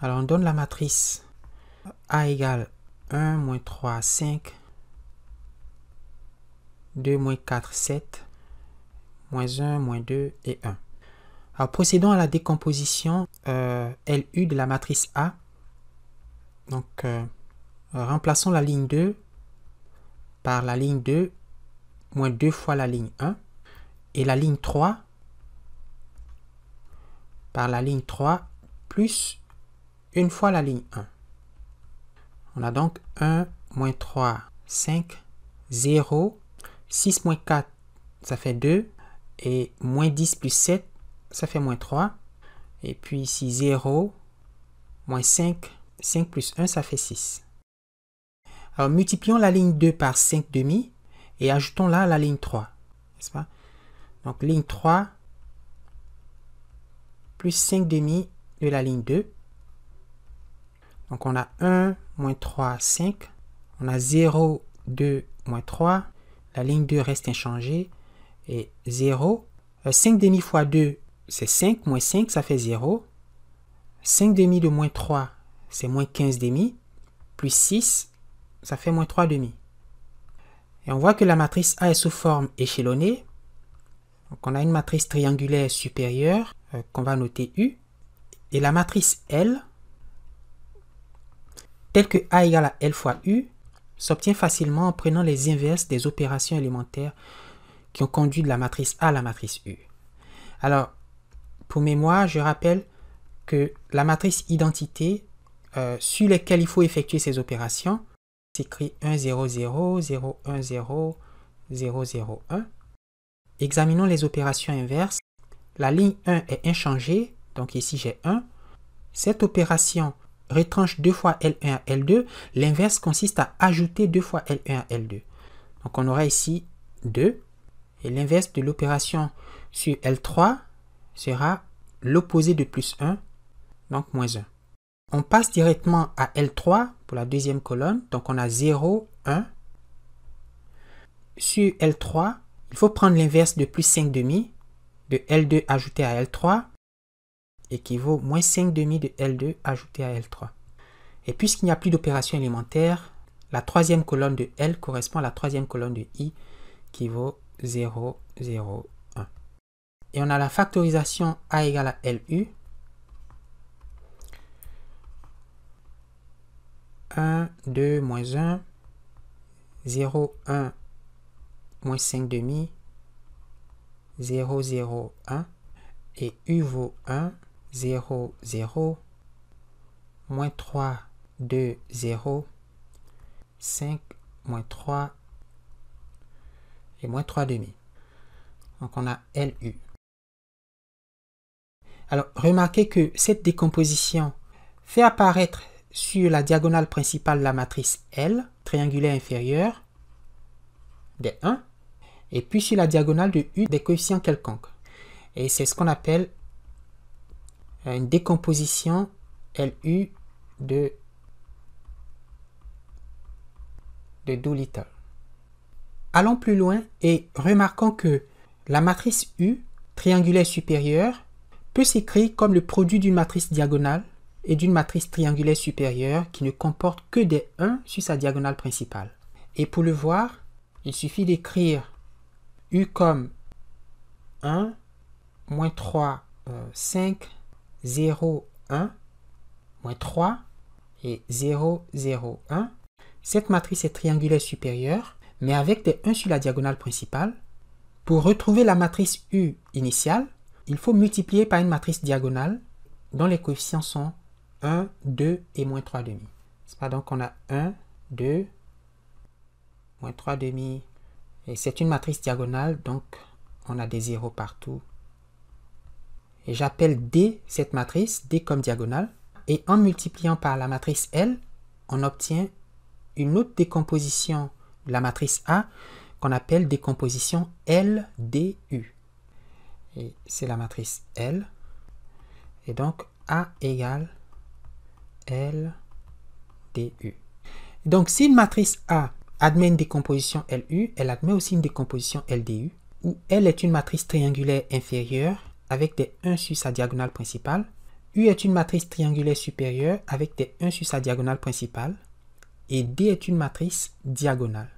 Alors, on donne la matrice A égale 1, moins 3, 5, 2, moins 4, 7, moins 1, moins 2 et 1. Alors, procédons à la décomposition euh, LU de la matrice A. Donc, euh, remplaçons la ligne 2 par la ligne 2, moins 2 fois la ligne 1, et la ligne 3 par la ligne 3 plus une fois la ligne 1. On a donc 1, moins 3, 5, 0, 6 moins 4, ça fait 2, et moins 10 plus 7, ça fait moins 3, et puis ici 0, moins 5, 5 plus 1, ça fait 6. Alors multiplions la ligne 2 par 5 demi et ajoutons là la ligne 3, n'est-ce pas Donc ligne 3 plus 5 demi de la ligne 2 donc on a 1, moins 3, 5. On a 0, 2, moins 3. La ligne 2 reste inchangée. Et 0. 5 euh, demi fois 2, c'est 5. Moins 5, ça fait 0. 5 demi de moins 3, c'est moins 15 demi. Plus 6, ça fait moins 3 demi. Et on voit que la matrice A est sous forme échelonnée. Donc on a une matrice triangulaire supérieure euh, qu'on va noter U. Et la matrice L, tel que A égale à L fois U, s'obtient facilement en prenant les inverses des opérations élémentaires qui ont conduit de la matrice A à la matrice U. Alors, pour mémoire, je rappelle que la matrice identité euh, sur laquelle il faut effectuer ces opérations s'écrit 1, 0, 0, 0, 1, 0, 0, 0, 1. Examinons les opérations inverses. La ligne 1 est inchangée, donc ici j'ai 1. Cette opération Rétranche 2 fois L1 à L2, l'inverse consiste à ajouter 2 fois L1 à L2. Donc on aura ici 2, et l'inverse de l'opération sur L3 sera l'opposé de plus 1, donc moins 1. On passe directement à L3 pour la deuxième colonne, donc on a 0, 1. Sur L3, il faut prendre l'inverse de plus 5 demi de L2 ajouté à L3 vaut moins 5 demi de L2 ajouté à L3. Et puisqu'il n'y a plus d'opération élémentaire, la troisième colonne de L correspond à la troisième colonne de I qui vaut 0, 0, 1. Et on a la factorisation A égale à LU. 1, 2, moins 1, 0, 1, moins 5 demi, 0, 0, 1. Et U vaut 1. 0, 0, moins 3, 2, 0, 5, moins 3, et moins 3 demi. Donc on a LU. Alors remarquez que cette décomposition fait apparaître sur la diagonale principale de la matrice L, triangulaire inférieure, des 1, et puis sur la diagonale de U des coefficients quelconques. Et c'est ce qu'on appelle une décomposition LU de, de Doolittle. Allons plus loin et remarquons que la matrice U, triangulaire supérieure, peut s'écrire comme le produit d'une matrice diagonale et d'une matrice triangulaire supérieure qui ne comporte que des 1 sur sa diagonale principale. Et pour le voir, il suffit d'écrire U comme 1, moins 3, 5, euh, 0, 1, moins 3 et 0, 0, 1. Cette matrice est triangulaire supérieure, mais avec des 1 sur la diagonale principale. Pour retrouver la matrice U initiale, il faut multiplier par une matrice diagonale dont les coefficients sont 1, 2 et moins 3 demi. C'est pas donc on a 1, 2, moins 3 demi. Et c'est une matrice diagonale, donc on a des zéros partout et j'appelle D cette matrice, D comme diagonale, et en multipliant par la matrice L, on obtient une autre décomposition de la matrice A qu'on appelle décomposition LDU. Et c'est la matrice L. Et donc A égale LDU. Donc si une matrice A admet une décomposition LU, elle admet aussi une décomposition LDU, où L est une matrice triangulaire inférieure avec des 1 sur sa diagonale principale. U est une matrice triangulaire supérieure avec des 1 sur sa diagonale principale. Et D est une matrice diagonale.